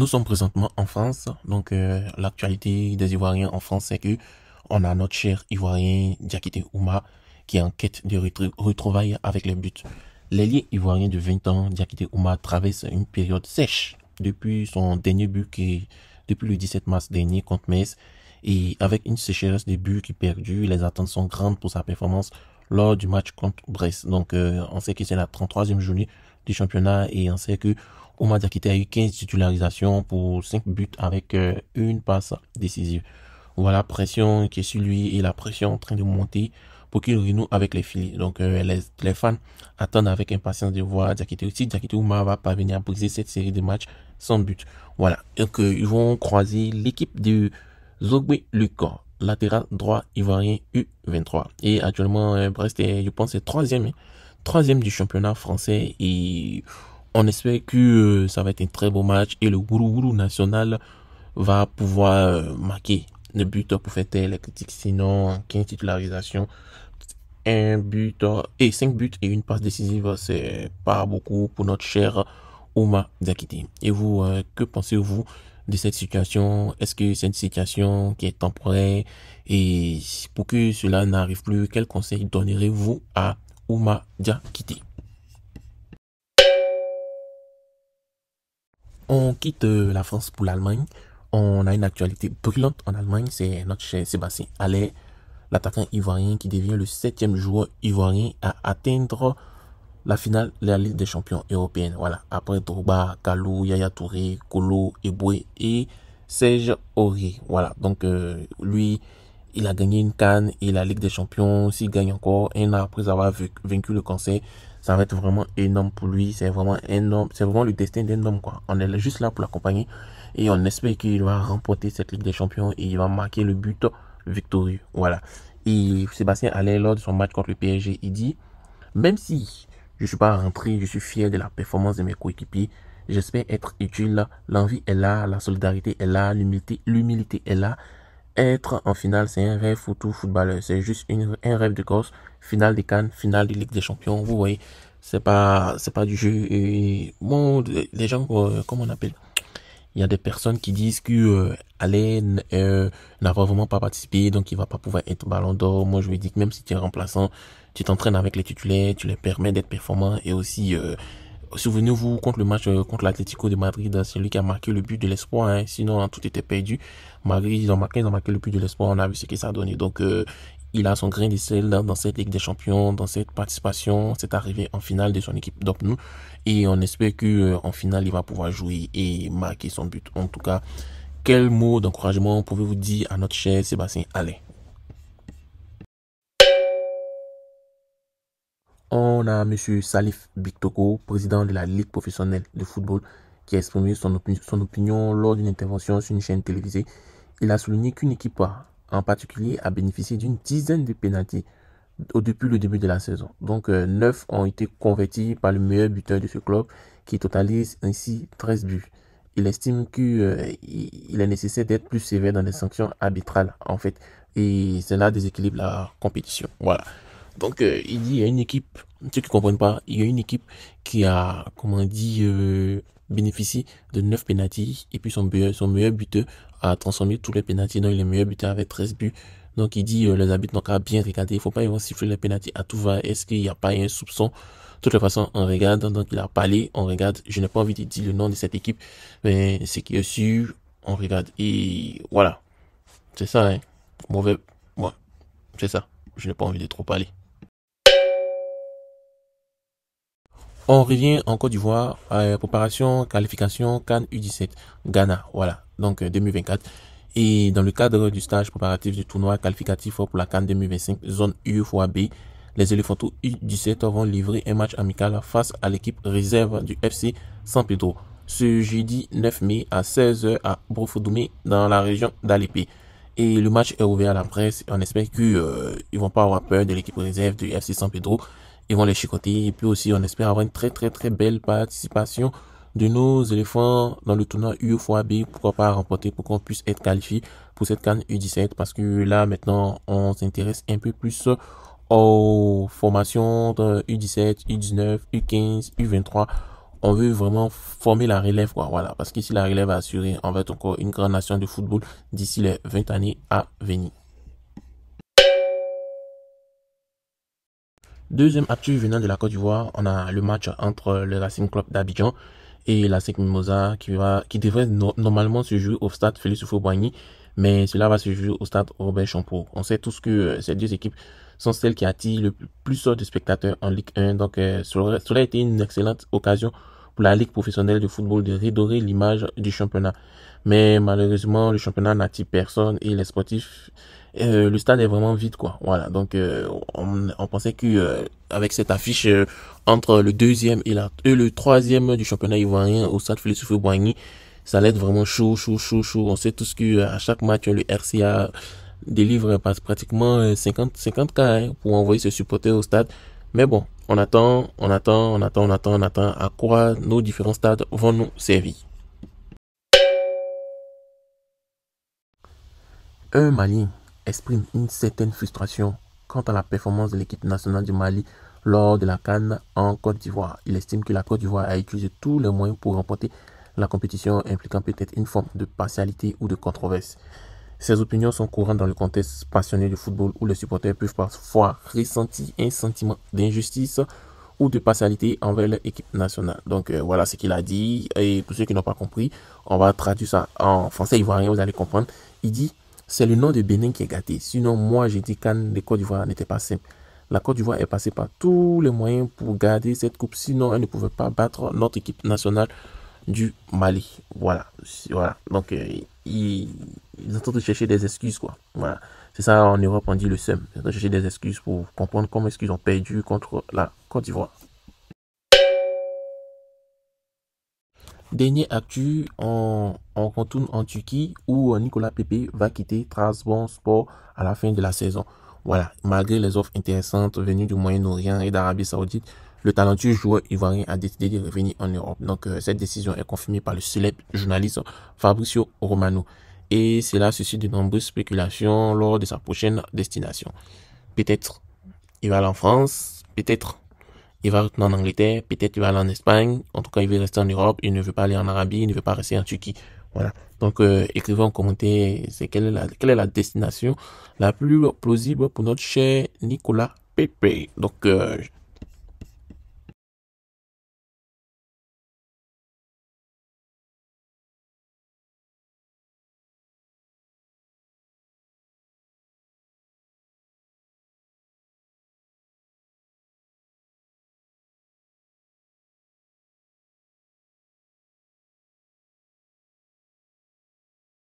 Nous sommes présentement en France, donc euh, l'actualité des Ivoiriens en France, c'est que on a notre cher Ivoirien Diakite Ouma qui est en quête de retrouvailles avec les buts. L'ailier ivoirien de 20 ans, Diakite Ouma, traverse une période sèche depuis son dernier but qui depuis le 17 mars dernier contre Metz et avec une sécheresse des buts qui perdue, les attentes sont grandes pour sa performance lors du match contre Brest. Donc euh, on sait que c'est la 33e journée du championnat et on sait que on va a eu 15 titularisations pour 5 buts avec euh, une passe décisive. Voilà, pression qui est sur lui et la pression en train de monter pour qu'il renoue avec les filles. Donc euh, les, les, fans attendent avec impatience de voir aussi. aussi. Diakité Ouma va parvenir à briser cette série de matchs sans but. Voilà. Donc euh, ils vont croiser l'équipe de Zogbe Lucor, latéral droit ivoirien U23. Et actuellement, Brest est, je pense, troisième. Hein, troisième du championnat français. Et on espère que euh, ça va être un très beau match et le gourou-gourou national va pouvoir euh, marquer le but pour faire la critique Sinon, 15 titularisations, un but euh, et cinq buts et une passe décisive, c'est pas beaucoup pour notre cher Ouma Zakiti. Et vous, que pensez-vous de cette situation Est-ce que c'est une situation qui est temporaire Et pour que cela n'arrive plus, quel conseil donnerez-vous à Ouma Diakiti On quitte euh, la France pour l'Allemagne. On a une actualité brûlante en Allemagne. C'est notre cher Sébastien Allais, l'attaquant ivoirien qui devient le septième joueur ivoirien à atteindre la finale de la Ligue des champions européenne. Voilà. Après Drogba, Kalou, Yaya Touré, Kolo, Eboué et Serge Ori. Voilà. Donc, euh, lui, il a gagné une canne et la Ligue des Champions. S'il gagne encore un an après avoir vaincu le Conseil, ça va être vraiment énorme pour lui. C'est vraiment énorme. C'est vraiment le destin d'un homme, quoi. On est juste là pour l'accompagner et on espère qu'il va remporter cette Ligue des Champions et il va marquer le but victorieux. Voilà. Et Sébastien Allais, lors de son match contre le PSG, il dit Même si je ne suis pas rentré, je suis fier de la performance de mes coéquipiers. J'espère être utile. L'envie est là, la solidarité est là, l'humilité est là. Être en finale, c'est un rêve pour tout footballeur. C'est juste une, un rêve de course Finale des Cannes, finale de Ligue des Champions. Vous voyez, c'est pas, c'est pas du jeu. Et bon, les gens, euh, comment on appelle Il y a des personnes qui disent que euh, n'a pas euh, n'a vraiment pas participé, donc il va pas pouvoir être ballon d'or. Moi, je lui dis que même si tu es remplaçant, tu t'entraînes avec les titulaires, tu les permets d'être performants et aussi euh, Souvenez-vous, contre le match euh, contre l'Atlético de Madrid, hein, c'est lui qui a marqué le but de l'espoir. Hein. Sinon, hein, tout était perdu. Madrid, ils marqué, le but de l'espoir. On a vu ce que ça a donné. Donc, euh, il a son grain de sel dans cette Ligue des Champions, dans cette participation, C'est arrivé en finale de son équipe. d'Opnou. et on espère que euh, en finale, il va pouvoir jouer et marquer son but. En tout cas, quel mot d'encouragement pouvez-vous dire à notre cher Sébastien Allais On a M. Salif Biktoko, président de la Ligue professionnelle de football, qui a exprimé son, opinion lors d'une intervention sur une chaîne télévisée. Il a souligné qu'une équipe en particulier a bénéficié d'une dizaine de pénalités depuis le début de la saison. Donc, euh, neuf ont été convertis par le meilleur buteur de ce club qui totalise ainsi 13 buts. Il estime qu'il euh, est nécessaire d'être plus sévère dans les sanctions arbitrales, en fait. Et cela déséquilibre la compétition. Voilà. Donc, euh, il dit, il y a une équipe, ceux qui comprennent pas, il y a une équipe qui a, comment dit, euh, bénéficié de neuf pénalties, et puis son, son meilleur buteur a transformé tous les pénalités donc il est meilleur buteur avec 13 buts. Donc, il dit, euh, les habits n'ont qu'à bien regarder, il faut pas, ils vont siffler les pénaltys à tout va, est-ce qu'il n'y a pas un soupçon? De toute façon, on regarde, donc il a parlé, on regarde, je n'ai pas envie de dire le nom de cette équipe, mais c'est qui est sûr, on regarde, et voilà. C'est ça, hein. Mauvais, moi. C'est ça. Je n'ai pas envie de trop parler. On revient en Côte d'Ivoire, euh, préparation, qualification, Cannes U17, Ghana, voilà, donc 2024. Euh, Et dans le cadre du stage préparatif du tournoi qualificatif pour la Cannes 2025, zone U fois B, les éléphants U17 vont livrer un match amical face à l'équipe réserve du FC San Pedro ce jeudi 9 mai à 16h à Brofodoumé dans la région d'Alepé. Et le match est ouvert à la presse. On espère qu'ils euh, vont pas avoir peur de l'équipe réserve du FC San Pedro ils vont les chicoter. Et puis aussi, on espère avoir une très très très belle participation de nos éléphants dans le tournoi b pourquoi pas remporter pour qu'on puisse être qualifié pour cette canne U17 parce que là maintenant on s'intéresse un peu plus aux formations de U17, U19, U15, U23. On veut vraiment former la relève, Voilà. Parce qu'ici, la relève a assuré, va être encore une grande nation de football d'ici les 20 années à venir. Deuxième actu venant de la Côte d'Ivoire, on a le match entre le Racing Club d'Abidjan et la 5 Mimosa qui, va, qui devrait normalement se jouer au stade Félix Houphouët-Boigny, mais cela va se jouer au stade Robert Champeau. On sait tous que euh, ces deux équipes sont celles qui attirent le plus de spectateurs en Ligue 1, donc euh, cela, cela a été une excellente occasion pour la Ligue professionnelle de football de redorer l'image du championnat. Mais malheureusement, le championnat n'attire personne et les sportifs, euh, le stade est vraiment vide, quoi. Voilà, donc euh, on, pensait que euh, avec cette affiche entre le deuxième et, le troisième du championnat ivoirien au stade Félix Boigny, ça allait être vraiment chaud, chaud, chaud, chaud. On sait tous que à chaque match, le RCA délivre pratiquement 50 50 cas hein, pour envoyer ses supporters au stade. Mais bon, on attend, on attend, on attend, on attend, on attend à quoi nos différents stades vont nous servir. Un Mali exprime une certaine frustration quant à la performance de l'équipe nationale du Mali lors de la Cannes en Côte d'Ivoire. Il estime que la Côte d'Ivoire a utilisé tous les moyens pour remporter la compétition impliquant peut-être une forme de partialité ou de controverse. Ces opinions sont courantes dans le contexte passionné du football où les supporters peuvent parfois ressentir un sentiment d'injustice ou de partialité envers l'équipe nationale. Donc euh, voilà ce qu'il a dit. Et pour ceux qui n'ont pas compris, on va traduire ça en français ivoirien, vous allez comprendre. Il dit, c'est le nom de Bénin qui est gâté. Sinon, moi, j'ai dit Cannes, les Côte d'Ivoire n'était pas simple. La Côte d'Ivoire est passée par tous les moyens pour garder cette coupe. Sinon, elle ne pouvait pas battre notre équipe nationale du Mali. Voilà. Voilà. Donc, euh, il ils sont en train de chercher des excuses, quoi. Voilà. C'est ça, en Europe, on dit le SEM. Ils sont de chercher des excuses pour comprendre comment est-ce qu'ils ont perdu contre la Côte d'Ivoire. Dernier actu, on, retourne en Turquie où euh, Nicolas Pepe va quitter Sport à la fin de la saison. Voilà, malgré les offres intéressantes venues du Moyen-Orient et d'Arabie Saoudite, le talentueux joueur ivoirien a décidé de revenir en Europe. Donc, euh, cette décision est confirmée par le célèbre journaliste Fabrizio Romano et cela suscite de nombreuses spéculations lors de sa prochaine destination. Peut-être il va aller en France, peut-être il va retourner en Angleterre, peut-être il va aller en Espagne, en tout cas il veut rester en Europe, il ne veut pas aller en Arabie, il ne veut pas rester en Turquie. Voilà. Donc euh, écrivez en commentaire c'est quelle, est la, destination la plus plausible pour notre cher Nicolas Pepe. Donc euh,